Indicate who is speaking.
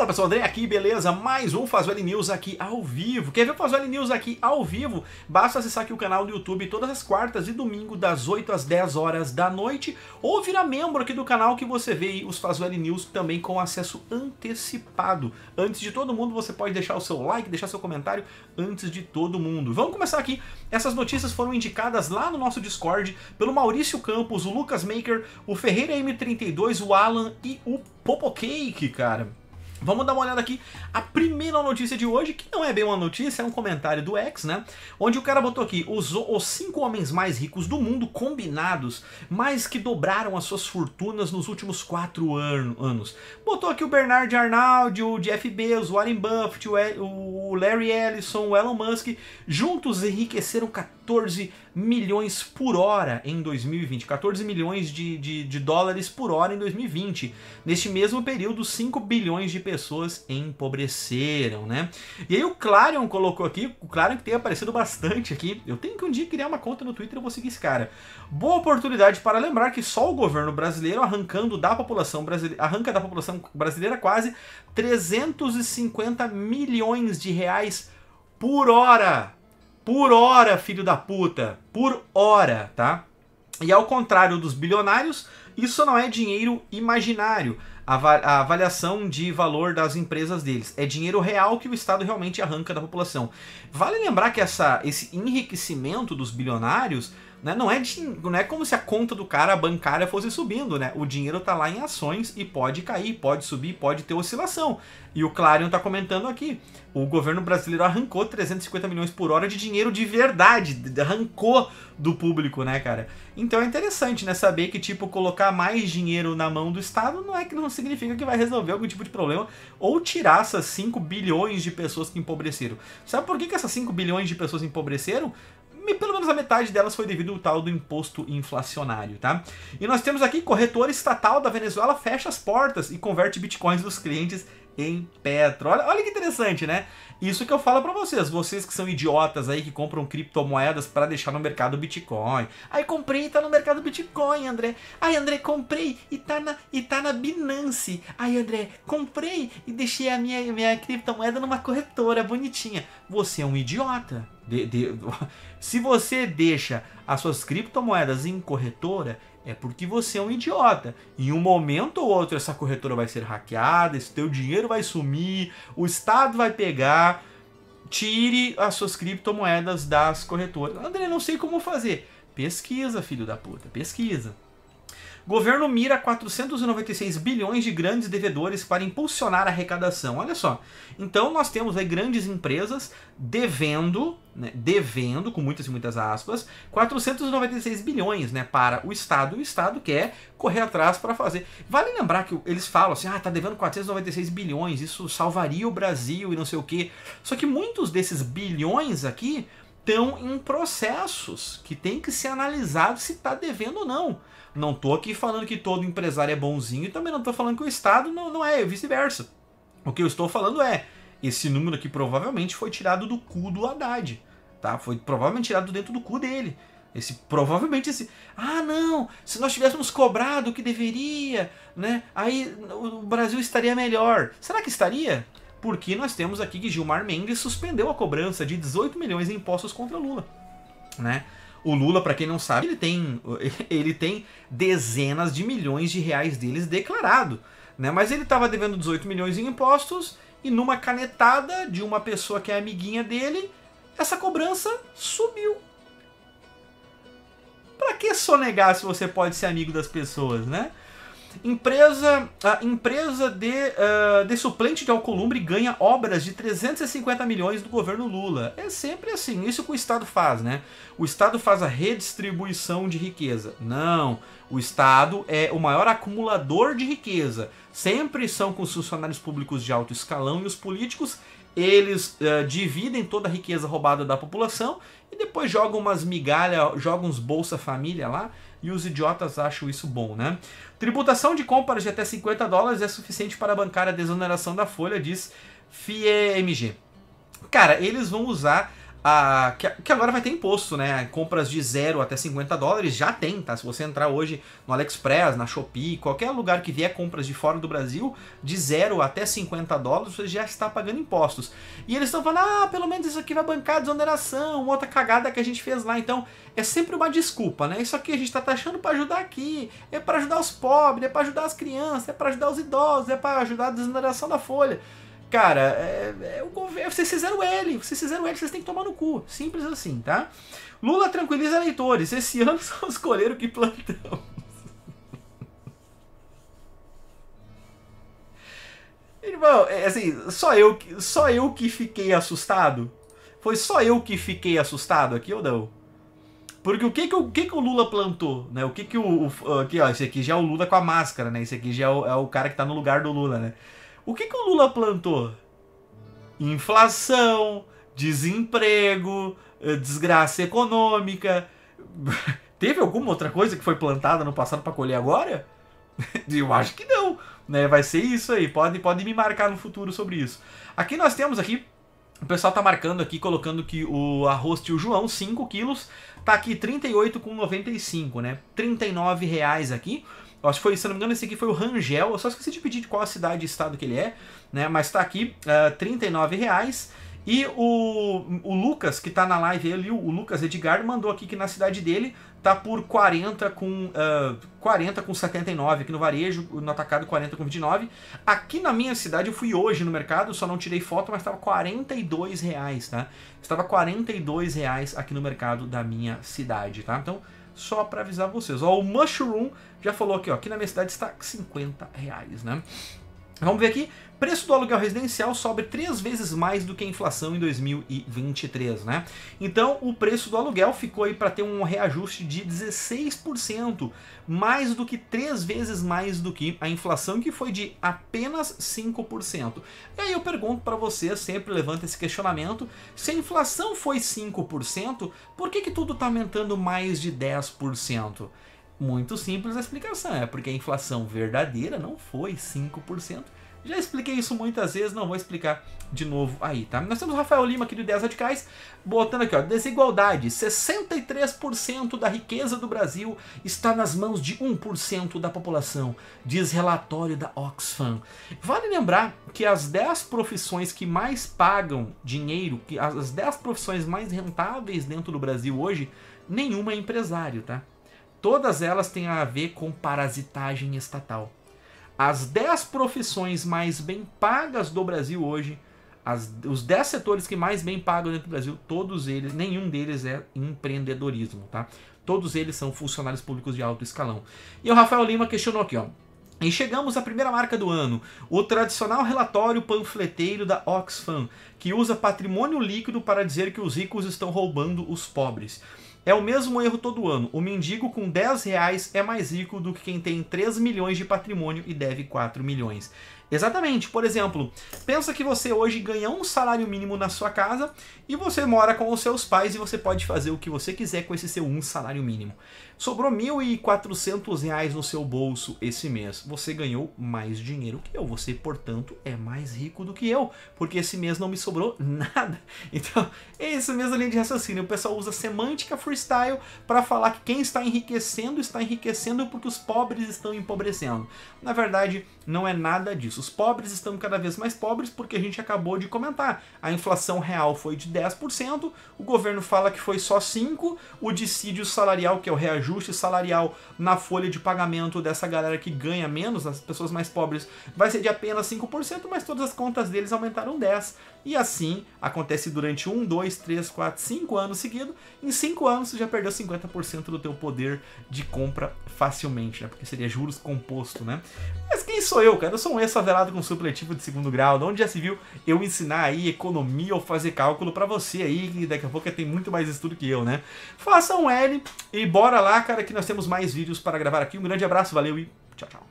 Speaker 1: Fala pessoal, André aqui, beleza? Mais um Fazoli News aqui ao vivo. Quer ver o Fazoli News aqui ao vivo? Basta acessar aqui o canal do YouTube todas as quartas e domingo das 8 às 10 horas da noite ou virar membro aqui do canal que você vê aí os Fazoli News também com acesso antecipado. Antes de todo mundo, você pode deixar o seu like, deixar seu comentário antes de todo mundo. Vamos começar aqui. Essas notícias foram indicadas lá no nosso Discord pelo Maurício Campos, o Lucas Maker, o Ferreira M32, o Alan e o Popocake, cara. Vamos dar uma olhada aqui. A primeira notícia de hoje, que não é bem uma notícia, é um comentário do X, né? Onde o cara botou aqui: os, os cinco homens mais ricos do mundo combinados, mais que dobraram as suas fortunas nos últimos quatro an anos. Botou aqui o Bernard Arnault, o Jeff Bezos, o Warren Buffett, o, o Larry Ellison, o Elon Musk. Juntos enriqueceram 14. 14 milhões por hora em 2020, 14 milhões de, de, de dólares por hora em 2020. Neste mesmo período, 5 bilhões de pessoas empobreceram, né? E aí o Clarion colocou aqui, o Clarion que tem aparecido bastante aqui, eu tenho que um dia criar uma conta no Twitter, eu vou seguir esse cara. Boa oportunidade para lembrar que só o governo brasileiro arrancando da população brasileira, arranca da população brasileira quase 350 milhões de reais por hora por hora, filho da puta. Por hora, tá? E ao contrário dos bilionários, isso não é dinheiro imaginário, a avaliação de valor das empresas deles. É dinheiro real que o Estado realmente arranca da população. Vale lembrar que essa, esse enriquecimento dos bilionários né? Não, é não é como se a conta do cara bancária fosse subindo, né? O dinheiro está lá em ações e pode cair, pode subir, pode ter oscilação. E o Clarion está comentando aqui: o governo brasileiro arrancou 350 milhões por hora de dinheiro de verdade, arrancou do público, né, cara? Então é interessante, né, saber que, tipo, colocar mais dinheiro na mão do Estado não é que não significa que vai resolver algum tipo de problema ou tirar essas 5 bilhões de pessoas que empobreceram. Sabe por que, que essas 5 bilhões de pessoas empobreceram? pelo menos a metade delas foi devido ao tal do imposto inflacionário, tá? E nós temos aqui corretora estatal da Venezuela fecha as portas e converte bitcoins dos clientes em Petro. Olha, olha que interessante, né? Isso que eu falo para vocês, vocês que são idiotas aí que compram criptomoedas para deixar no mercado Bitcoin. Aí comprei e tá no mercado Bitcoin, André. Aí André comprei e tá na e tá na Binance. Aí André, comprei e deixei a minha minha criptomoeda numa corretora bonitinha. Você é um idiota. De, de, se você deixa as suas criptomoedas em corretora, é porque você é um idiota. Em um momento ou outro, essa corretora vai ser hackeada, esse teu dinheiro vai sumir, o Estado vai pegar. Tire as suas criptomoedas das corretoras. André, não sei como fazer. Pesquisa, filho da puta, pesquisa. Governo mira 496 bilhões de grandes devedores para impulsionar a arrecadação. Olha só. Então nós temos aí grandes empresas devendo, né, devendo, com muitas e muitas aspas, 496 bilhões né, para o Estado. O Estado quer correr atrás para fazer. Vale lembrar que eles falam assim, ah, tá devendo 496 bilhões, isso salvaria o Brasil e não sei o quê. Só que muitos desses bilhões aqui estão em processos que tem que ser analisado se está devendo ou não. Não estou aqui falando que todo empresário é bonzinho e também não estou falando que o Estado não, não é, vice-versa. O que eu estou falando é, esse número aqui provavelmente foi tirado do cu do Haddad, tá? Foi provavelmente tirado dentro do cu dele. Esse provavelmente esse, ah não, se nós tivéssemos cobrado o que deveria, né? Aí o Brasil estaria melhor. Será que estaria? Porque nós temos aqui que Gilmar Mendes suspendeu a cobrança de 18 milhões em impostos contra Lula, né? O Lula, para quem não sabe, ele tem, ele tem dezenas de milhões de reais deles declarado, né? Mas ele estava devendo 18 milhões em impostos e numa canetada de uma pessoa que é amiguinha dele, essa cobrança subiu. Para que sonegar se você pode ser amigo das pessoas, né? Empresa, a empresa de, uh, de suplente de Alcolumbre ganha obras de 350 milhões do governo Lula. É sempre assim, isso que o Estado faz, né? O Estado faz a redistribuição de riqueza. Não, o Estado é o maior acumulador de riqueza. Sempre são com os funcionários públicos de alto escalão e os políticos eles uh, dividem toda a riqueza roubada da população e depois jogam umas migalhas, jogam uns Bolsa Família lá e os idiotas acham isso bom, né? Tributação de compras de até 50 dólares é suficiente para bancar a desoneração da folha, diz FIEMG. Cara, eles vão usar a, ah, que, que, agora vai ter imposto, né? Compras de 0 até 50 dólares já tem, tá? Se você entrar hoje no AliExpress, na Shopee, qualquer lugar que vier compras de fora do Brasil, de 0 até 50 dólares, você já está pagando impostos. E eles estão falando, ah, pelo menos isso aqui vai bancar desoneração, outra cagada que a gente fez lá. Então, é sempre uma desculpa, né? Isso aqui a gente está taxando para ajudar aqui, é para ajudar os pobres, é para ajudar as crianças, é para ajudar os idosos, é para ajudar a desoneração da folha. Cara, é, é, o governo, vocês fizeram L, vocês fizeram L, vocês têm que tomar no cu. Simples assim, tá? Lula tranquiliza eleitores. Esse ano só escolheram que plantão. Irmão, é assim, só eu, só eu que fiquei assustado? Foi só eu que fiquei assustado aqui ou não? Porque o que que o, que que o Lula plantou, né? O que que o, o... Aqui, ó, esse aqui já é o Lula com a máscara, né? Esse aqui já é o, é o cara que tá no lugar do Lula, né? O que, que o Lula plantou? Inflação, desemprego, eh, desgraça econômica. Teve alguma outra coisa que foi plantada no passado para colher agora? Eu acho que não, né? Vai ser isso aí. Pode, pode me marcar no futuro sobre isso. Aqui nós temos aqui o pessoal tá marcando aqui, colocando que o arroz tio João, 5 quilos, tá aqui 38,95, né? R$ reais aqui acho que foi, se não me engano, esse aqui foi o Rangel. Eu só esqueci de pedir de qual cidade e estado que ele é, né? Mas tá aqui, uh, reais. E o, o Lucas, que tá na live ali, o, o, Lucas Edgar, mandou aqui que na cidade dele tá por 40 com é, uh, 40 com 79 aqui no varejo, no atacado 40 com 29. Aqui na minha cidade eu fui hoje no mercado, só não tirei foto, mas tava 42 reais, tá? Estava 42 reais aqui no mercado da minha cidade, tá? Então só para avisar vocês. Ó, o Mushroom já falou aqui, ó, aqui na minha cidade está 50 reais, né? Vamos ver aqui. Preço do aluguel residencial sobe três vezes mais do que a inflação em 2023, né? Então, o preço do aluguel ficou aí para ter um reajuste de 16%, mais do que três vezes mais do que a inflação, que foi de apenas 5%. E aí eu pergunto para vocês, sempre levanta esse questionamento, se a inflação foi 5%, por que, que tudo está aumentando mais de 10%? Muito simples a explicação, é porque a inflação verdadeira não foi 5%. Já expliquei isso muitas vezes, não vou explicar de novo aí, tá? Nós temos o Rafael Lima aqui do Ideias Radicais, botando aqui, ó, desigualdade, 63% da riqueza do Brasil está nas mãos de 1% da população, diz relatório da Oxfam. Vale lembrar que as 10 profissões que mais pagam dinheiro, que as 10 profissões mais rentáveis dentro do Brasil hoje, nenhuma é empresário, tá? Todas elas têm a ver com parasitagem estatal. As 10 profissões mais bem pagas do Brasil hoje, as, os 10 setores que mais bem pagam dentro do Brasil, todos eles, nenhum deles é empreendedorismo, tá? Todos eles são funcionários públicos de alto escalão. E o Rafael Lima questionou aqui, ó. E chegamos à primeira marca do ano, o tradicional relatório panfleteiro da Oxfam, que usa patrimônio líquido para dizer que os ricos estão roubando os pobres. É o mesmo erro todo ano. O mendigo com 10 reais é mais rico do que quem tem 3 milhões de patrimônio e deve 4 milhões. Exatamente. Por exemplo, pensa que você hoje ganha um salário mínimo na sua casa e você mora com os seus pais e você pode fazer o que você quiser com esse seu um salário mínimo. Sobrou R$ 1.400 no seu bolso esse mês. Você ganhou mais dinheiro que eu. Você, portanto, é mais rico do que eu, porque esse mês não me sobrou nada. Então, é isso mesmo linha de raciocínio. O pessoal usa semântica freestyle para falar que quem está enriquecendo está enriquecendo porque os pobres estão empobrecendo. Na verdade, não é nada disso. Os pobres estão cada vez mais pobres porque a gente acabou de comentar. A inflação real foi de 10%, o governo fala que foi só 5%, o dissídio salarial, que é o reajuste salarial na folha de pagamento dessa galera que ganha menos, as pessoas mais pobres, vai ser de apenas 5%, mas todas as contas deles aumentaram 10%. E assim acontece durante 1, 2, 3, 4, 5 anos seguidos. Em 5 anos você já perdeu 50% do teu poder de compra facilmente, né? Porque seria juros composto, né? Mas quem sou eu, cara? Eu sou um ex-favelado com supletivo de segundo grau. De onde já se viu eu ensinar aí economia ou fazer cálculo para você aí, que daqui a pouco tem muito mais estudo que eu, né? Faça um L e bora lá, cara, que nós temos mais vídeos para gravar aqui. Um grande abraço, valeu e tchau, tchau.